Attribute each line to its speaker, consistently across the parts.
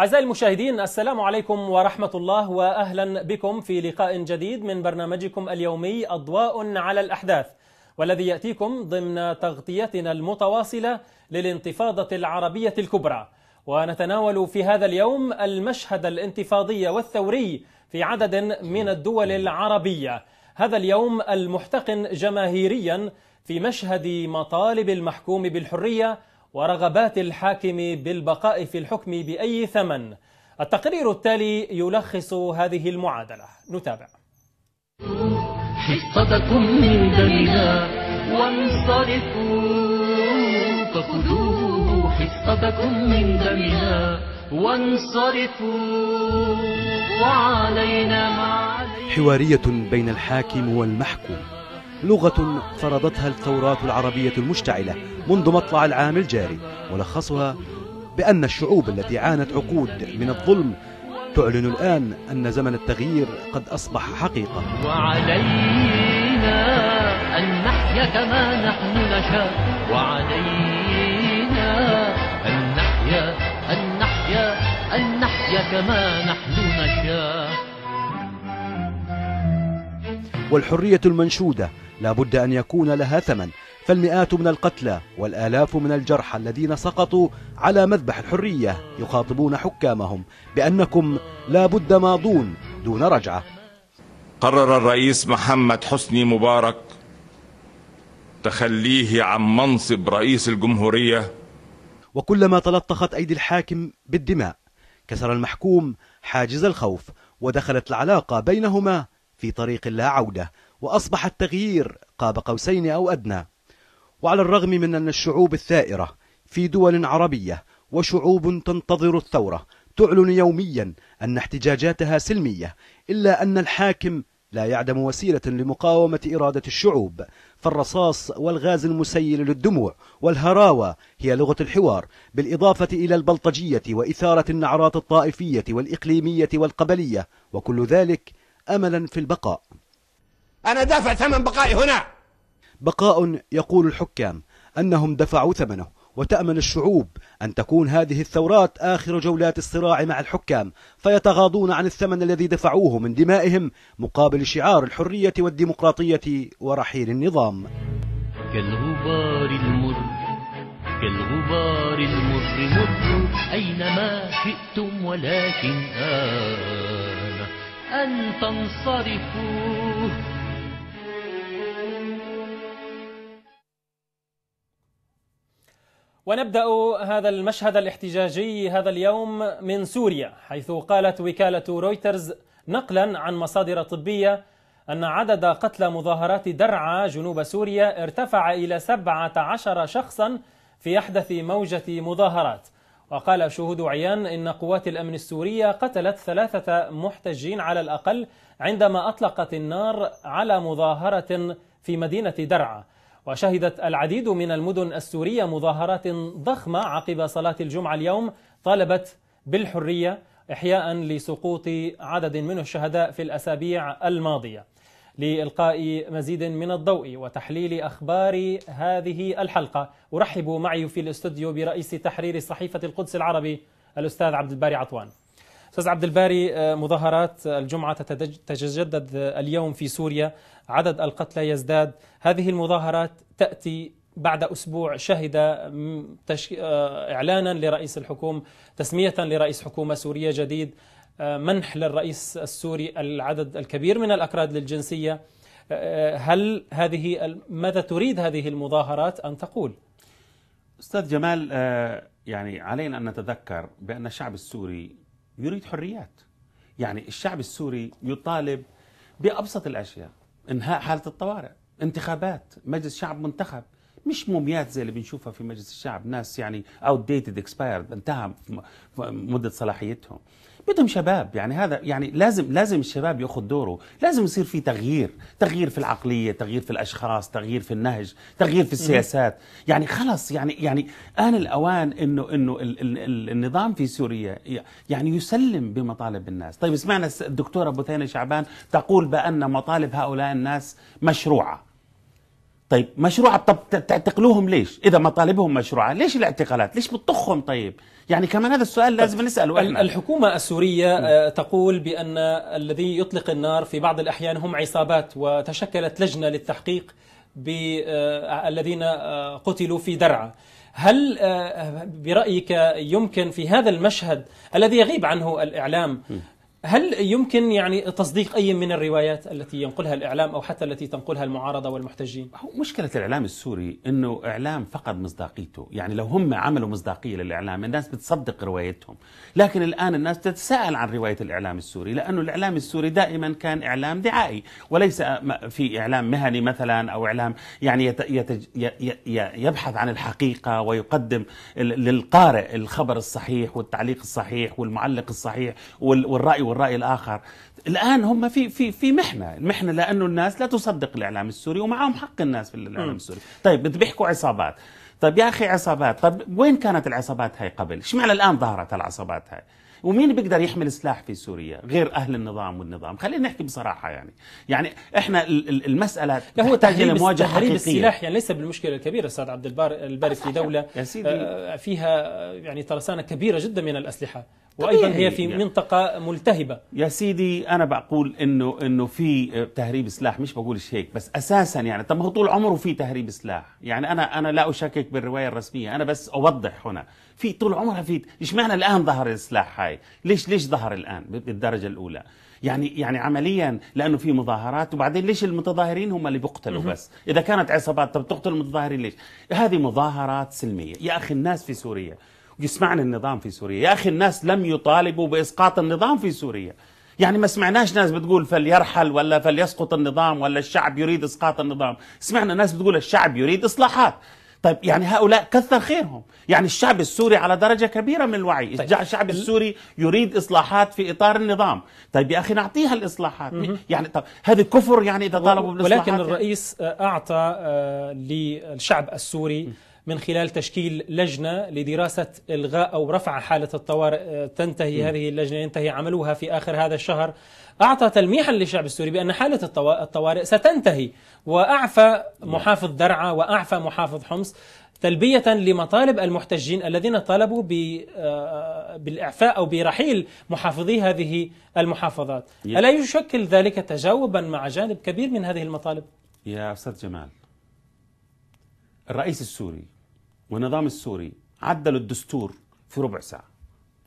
Speaker 1: أعزائي المشاهدين السلام عليكم ورحمة الله وأهلا بكم في لقاء جديد من برنامجكم اليومي أضواء على الأحداث والذي يأتيكم ضمن تغطيتنا المتواصلة للانتفاضة العربية الكبرى ونتناول في هذا اليوم المشهد الانتفاضي والثوري في عدد من الدول العربية هذا اليوم المحتقن جماهيريا في مشهد مطالب المحكوم بالحرية ورغبات الحاكم بالبقاء في الحكم بأي ثمن التقرير التالي يلخص هذه المعادلة نتابع حصتكم
Speaker 2: من دمنا وانصرفوا فخذوا حصتكم من دمنا وانصرفوا وعلينا ما حوارية بين الحاكم والمحكوم لغة فرضتها الثورات العربية المشتعلة منذ مطلع العام الجاري ملخصها بأن الشعوب التي عانت عقود من الظلم تعلن الآن أن زمن التغيير قد أصبح حقيقة وعلينا أن نحيا كما نحن نشاء وعلينا أن نحيا أن نحيا أن نحيا كما نحن نشاء والحرية المنشودة لا بد أن يكون لها ثمن فالمئات من القتلى والآلاف من الجرحى الذين سقطوا على مذبح الحرية يخاطبون حكامهم بأنكم لا بد ماضون دون رجعة
Speaker 3: قرر الرئيس محمد حسني مبارك تخليه عن منصب رئيس الجمهورية
Speaker 2: وكلما تلطخت أيدي الحاكم بالدماء كسر المحكوم حاجز الخوف ودخلت العلاقة بينهما في طريق لا عودة وأصبح التغيير قاب قوسين أو أدنى وعلى الرغم من أن الشعوب الثائرة في دول عربية وشعوب تنتظر الثورة تعلن يوميا أن احتجاجاتها سلمية إلا أن الحاكم لا يعدم وسيلة لمقاومة إرادة الشعوب فالرصاص والغاز المسيل للدموع والهراوة هي لغة الحوار بالإضافة إلى البلطجية وإثارة النعرات الطائفية والإقليمية والقبلية وكل ذلك أملا في البقاء
Speaker 3: أنا دافع ثمن بقائي
Speaker 2: هنا بقاء يقول الحكام أنهم دفعوا ثمنه وتأمل الشعوب أن تكون هذه الثورات آخر جولات الصراع مع الحكام فيتغاضون عن الثمن الذي دفعوه من دمائهم مقابل شعار الحرية والديمقراطية ورحيل النظام كالغبار المر كالغبار المر مر أينما شئتم ولكن آه أن تنصرفوا
Speaker 1: ونبدأ هذا المشهد الاحتجاجي هذا اليوم من سوريا حيث قالت وكالة رويترز نقلا عن مصادر طبية أن عدد قتلى مظاهرات درعا جنوب سوريا ارتفع إلى 17 شخصا في أحدث موجة مظاهرات وقال شهود عيان إن قوات الأمن السورية قتلت ثلاثة محتجين على الأقل عندما أطلقت النار على مظاهرة في مدينة درعا وشهدت العديد من المدن السورية مظاهرات ضخمة عقب صلاة الجمعة اليوم طالبت بالحرية إحياء لسقوط عدد من الشهداء في الأسابيع الماضية لإلقاء مزيد من الضوء وتحليل أخبار هذه الحلقة أرحب معي في الاستوديو برئيس تحرير صحيفة القدس العربي الأستاذ عبد الباري عطوان أستاذ عبد الباري آه، مظاهرات الجمعة تتجدد اليوم في سوريا عدد القتلى يزداد هذه المظاهرات تأتي بعد أسبوع شهد آه، إعلانا لرئيس الحكومة تسمية لرئيس حكومة سورية جديد منح للرئيس السوري العدد الكبير من الأكراد للجنسية آه، هل هذه ماذا تريد هذه المظاهرات أن تقول؟ أستاذ جمال آه،
Speaker 3: يعني علينا أن نتذكر بأن الشعب السوري يريد حريات يعني الشعب السوري يطالب بأبسط الأشياء إنهاء حالة الطوارئ انتخابات مجلس شعب منتخب مش موميات زي اللي بنشوفها في مجلس الشعب ناس يعني اوت ديتد اكسبايرد انتهى مده صلاحيتهم بدهم شباب يعني هذا يعني لازم لازم الشباب ياخذ دوره لازم يصير في تغيير تغيير في العقليه تغيير في الاشخاص تغيير في النهج تغيير في السياسات يعني خلص يعني يعني ان الاوان انه انه ال ال النظام في سوريا يعني يسلم بمطالب الناس طيب سمعنا الدكتوره بثينه شعبان تقول بان مطالب هؤلاء الناس مشروعه طيب مشروع طب تعتقلوهم ليش؟ اذا مطالبهم مشروعه، ليش الاعتقالات؟ ليش بتطخهم
Speaker 1: طيب؟ يعني كمان هذا السؤال لازم طيب، نساله احنا الحكومه السوريه آه، تقول بان الذي يطلق النار في بعض الاحيان هم عصابات وتشكلت لجنه للتحقيق بالذين آه، آه، قتلوا في درعا. هل برايك يمكن في هذا المشهد الذي يغيب عنه الاعلام هل يمكن يعني تصديق أي من الروايات التي ينقلها الإعلام أو حتى التي تنقلها المعارضة والمحتجين؟
Speaker 3: مشكلة الإعلام السوري أنه إعلام فقد مصداقيته يعني لو هم عملوا مصداقية للإعلام الناس بتصدق روايتهم لكن الآن الناس تتساءل عن رواية الإعلام السوري لأنه الإعلام السوري دائما كان إعلام دعائي وليس في إعلام مهني مثلا أو إعلام يعني يتج... يبحث عن الحقيقة ويقدم للقارئ الخبر الصحيح والتعليق الصحيح والمعلق الصحيح والرأي والراي الاخر الان هم في في في محنه المحنه لانه الناس لا تصدق الاعلام السوري ومعهم حق الناس في الاعلام السوري طيب بيحكوا عصابات طيب يا اخي عصابات طيب وين كانت العصابات هاي قبل اشمعنى الان ظهرت العصابات هاي ومين بيقدر يحمل سلاح في سوريا غير اهل النظام والنظام خلينا نحكي بصراحه يعني يعني احنا المساله لا هو تحتاج الى مواجهه حقيقيه السلاح
Speaker 1: يعني ليس بالمشكله الكبيره استاذ عبد البار الباري في دوله آه، فيها يعني ترسانه كبيره جدا من الاسلحه وايضا هي في يعني. منطقه ملتهبه يا
Speaker 3: سيدي انا بقول انه انه في تهريب سلاح مش بقولش هيك بس اساسا يعني طب ما هو طول عمره في تهريب سلاح يعني انا انا لا اشكك بالروايه الرسميه انا بس اوضح هنا في طول عمرها في ليش معنى الان ظهر السلاح هاي ليش ليش ظهر الان بالدرجه الاولى يعني يعني عمليا لانه في مظاهرات وبعدين ليش المتظاهرين هم اللي بيقتلوا بس اذا كانت عصابات طب تقتل المتظاهرين ليش هذه مظاهرات سلميه يا اخي الناس في سوريا يسمعنا النظام في سوريا يا أخي الناس لم يطالبوا بإسقاط النظام في سوريا يعني ما سمعناش ناس بتقول فليرحل ولا فليسقط النظام ولا الشعب يريد إسقاط النظام سمعنا ناس بتقول الشعب يريد إصلاحات طيب يعني هؤلاء كثر خيرهم يعني الشعب السوري على درجة كبيرة من الوعي طيب. الشعب السوري يريد إصلاحات في إطار النظام طيب يا أخي نعطيها الإصلاحات م-م. يعني طب هذا كفر يعني إذا طالبوا بالإصلاحات ولكن
Speaker 1: الرئيس أعطى آه، للشعب السوري م- من خلال تشكيل لجنة لدراسة إلغاء أو رفع حالة الطوارئ آه، تنتهي م. هذه اللجنة ينتهي عملها في آخر هذا الشهر أعطى تلميحا للشعب السوري بأن حالة الطوارئ ستنتهي وأعفى محافظ درعا وأعفى محافظ حمص تلبية لمطالب المحتجين الذين طالبوا آه، بالإعفاء أو برحيل محافظي هذه المحافظات ألا يشكل ذلك تجاوبا مع جانب كبير من هذه المطالب؟
Speaker 3: يا أستاذ جمال الرئيس السوري والنظام السوري عدلوا الدستور في ربع ساعه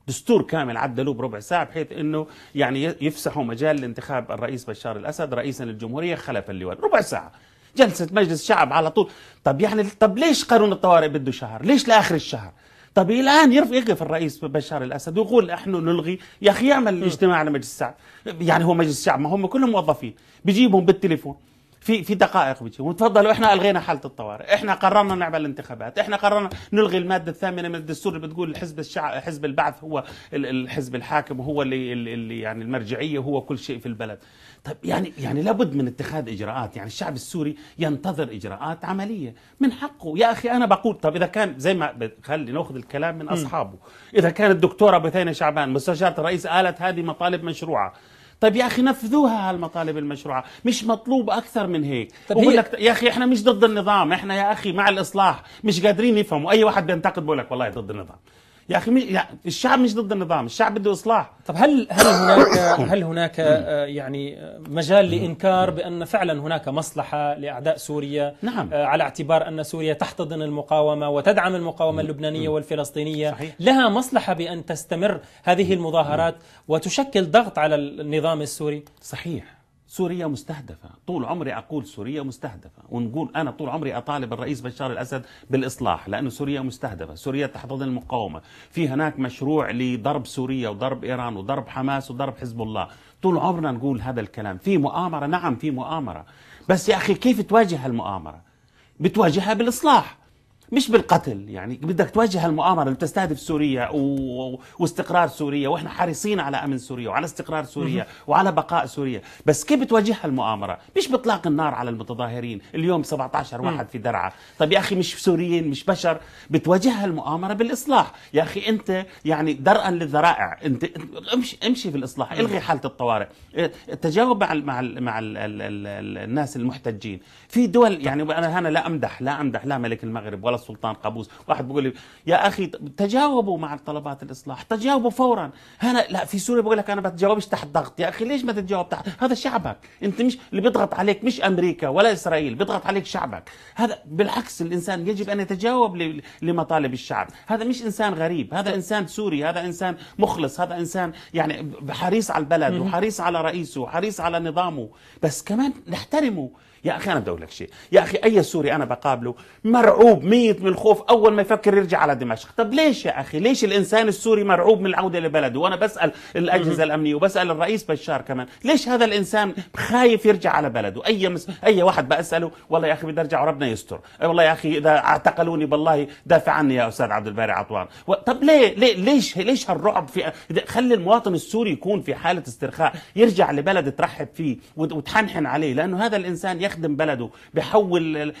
Speaker 3: دستور كامل عدلوه بربع ساعه بحيث انه يعني يفسحوا مجال لانتخاب الرئيس بشار الاسد رئيسا للجمهوريه خلف اللواء ربع ساعه جلسه مجلس شعب على طول طب يعني طب ليش قانون الطوارئ بده شهر ليش لاخر الشهر طب الان يقف الرئيس بشار الاسد ويقول نحن نلغي يا اخي يعمل اجتماع لمجلس الشعب يعني هو مجلس الشعب ما هم كلهم موظفين بيجيبهم بالتليفون في في دقائق بيجي وتفضلوا احنا الغينا حاله الطوارئ احنا قررنا نعمل انتخابات احنا قررنا نلغي الماده الثامنه من الدستور اللي بتقول الحزب الشعب حزب البعث هو الحزب الحاكم وهو اللي, اللي يعني المرجعيه هو كل شيء في البلد طيب يعني يعني لابد من اتخاذ اجراءات يعني الشعب السوري ينتظر اجراءات عمليه من حقه يا اخي انا بقول طب اذا كان زي ما خلي ناخذ الكلام من اصحابه اذا الدكتور الدكتوره بثينه شعبان مستشاره الرئيس قالت هذه مطالب مشروعه طيب يا اخي نفذوها هالمطالب المشروعه مش مطلوب اكثر من هيك طيب لك يا اخي احنا مش ضد النظام احنا يا اخي مع الاصلاح مش قادرين يفهموا اي واحد بينتقد بقول لك والله ضد النظام يا اخي مش لا الشعب مش ضد النظام الشعب بده اصلاح طب هل هل هناك هل
Speaker 1: هناك آه، يعني مجال لانكار بان فعلا هناك مصلحه لاعداء سوريا نعم. آه، على اعتبار ان سوريا تحتضن المقاومه وتدعم المقاومه اللبنانيه والفلسطينيه صحيح. لها مصلحه بان تستمر هذه المظاهرات وتشكل ضغط على النظام السوري صحيح سوريا مستهدفة طول عمري أقول سوريا مستهدفة ونقول
Speaker 3: أنا طول عمري أطالب الرئيس بشار الأسد بالإصلاح لأنه سوريا مستهدفة سوريا تحتضن المقاومة في هناك مشروع لضرب سوريا وضرب إيران وضرب حماس وضرب حزب الله طول عمرنا نقول هذا الكلام في مؤامرة نعم في مؤامرة بس يا أخي كيف تواجه المؤامرة بتواجهها بالإصلاح مش بالقتل يعني بدك تواجه المؤامره اللي بتستهدف سوريا و... واستقرار سوريا واحنا حريصين على امن سوريا وعلى استقرار سوريا وعلى بقاء سوريا بس كيف بتواجهها المؤامره مش باطلاق النار على المتظاهرين اليوم 17 واحد في درعا طب يا اخي مش سوريين مش بشر بتواجهها المؤامره بالاصلاح يا اخي انت يعني درءا للذرائع انت امشي امشي في الاصلاح الغي حاله الطوارئ إيه، التجاوب مع الـ مع الـ مع الـ الـ الـ الناس المحتجين في دول يعني انا هنا لا امدح لا امدح لا ملك المغرب ولا ولا السلطان قابوس واحد بيقول لي يا اخي تجاوبوا مع طلبات الاصلاح تجاوبوا فورا هنا لا في سوريا بقول لك انا بتجاوبش تحت ضغط يا اخي ليش ما تتجاوب تحت هذا شعبك انت مش اللي بيضغط عليك مش امريكا ولا اسرائيل بيضغط عليك شعبك هذا بالعكس الانسان يجب ان يتجاوب لمطالب الشعب هذا مش انسان غريب هذا انسان سوري هذا انسان مخلص هذا انسان يعني حريص على البلد وحريص على رئيسه وحريص على نظامه بس كمان نحترمه يا اخي انا بدي اقول لك شيء يا اخي اي سوري انا بقابله مرعوب ميت من الخوف اول ما يفكر يرجع على دمشق طب ليش يا اخي ليش الانسان السوري مرعوب من العوده لبلده وانا بسال الاجهزه الامنيه وبسال الرئيس بشار كمان ليش هذا الانسان خايف يرجع على بلده اي مس... اي واحد بساله والله يا اخي بدي ارجع وربنا يستر والله يا اخي اذا اعتقلوني بالله دافع عني يا استاذ عبد الباري عطوان و... طب ليه, ليه ليش ليش هالرعب في خلي المواطن السوري يكون في حاله استرخاء يرجع لبلد ترحب فيه وتحنحن عليه لانه هذا الانسان يا بيخدم بلده بيحول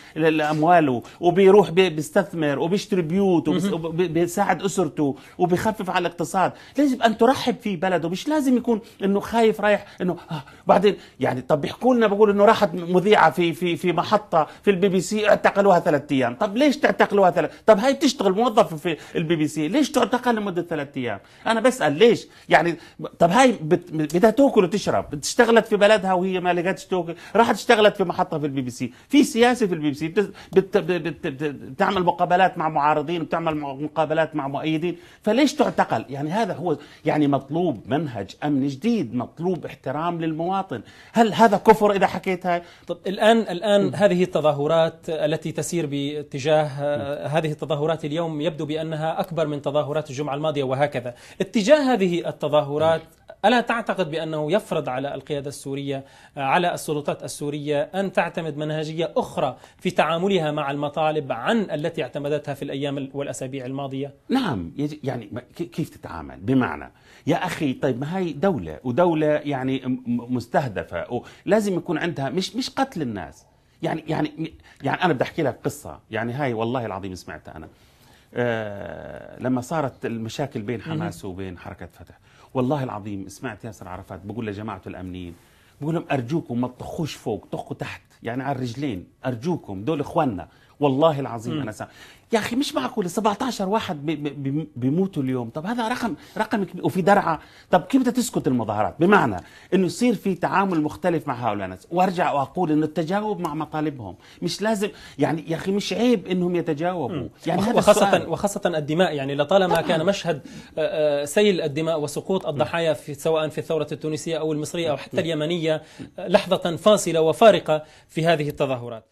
Speaker 3: امواله وبيروح بيستثمر وبيشتري بيوت وبيساعد اسرته وبيخفف على الاقتصاد لازم ان ترحب في بلده مش لازم يكون انه خايف رايح انه آه بعدين يعني طب بيحكوا لنا بقول انه راحت مذيعه في في في محطه في البي بي سي اعتقلوها ثلاث ايام طب ليش تعتقلوها ثلاث طب هاي بتشتغل موظفه في البي بي سي ليش تعتقل لمده ثلاث ايام انا بسال ليش يعني طب هاي بدها تاكل وتشرب اشتغلت في بلدها وهي ما لقتش تاكل راحت اشتغلت في محطه حاطها في البي بي سي في سياسه في البي بي سي بت... بت... بت... بتعمل مقابلات مع معارضين بتعمل مقابلات مع مؤيدين فليش تعتقل يعني هذا هو يعني مطلوب منهج امن جديد مطلوب احترام
Speaker 1: للمواطن هل هذا كفر اذا حكيت هاي طب الان الان م. هذه التظاهرات التي تسير باتجاه م. آه، هذه التظاهرات اليوم يبدو بانها اكبر من تظاهرات الجمعه الماضيه وهكذا اتجاه هذه التظاهرات م. ألا تعتقد بأنه يفرض على القيادة السورية آه، على السلطات السورية أن تعتمد منهجية أخرى في تعاملها مع المطالب عن التي اعتمدتها في الأيام والأسابيع الماضية نعم يعني كيف تتعامل
Speaker 3: بمعنى يا أخي طيب ما هي دولة ودولة يعني مستهدفة ولازم يكون عندها مش مش قتل الناس يعني يعني يعني أنا بدي أحكي لك قصة يعني هاي والله العظيم سمعتها أنا آه لما صارت المشاكل بين حماس وبين حركة فتح والله العظيم سمعت ياسر عرفات بقول لجماعته الأمنيين بقول لهم ارجوكم ما تطخوش فوق طخوا تحت يعني على الرجلين ارجوكم دول اخواننا والله العظيم م. انا سامع يا اخي مش معقول 17 واحد بيموتوا اليوم طب هذا رقم رقم كبير وفي درعه طب كيف بدها تسكت المظاهرات بمعنى انه يصير في تعامل مختلف مع هؤلاء الناس وارجع واقول انه التجاوب مع مطالبهم مش لازم يعني يا اخي مش عيب انهم يتجاوبوا يعني هذا وخاصه
Speaker 1: وخاصه الدماء يعني لطالما كان مشهد آه، آه، سيل الدماء وسقوط الضحايا في سواء في الثوره التونسيه او المصريه او حتى اليمنيه لحظه فاصله وفارقه في هذه التظاهرات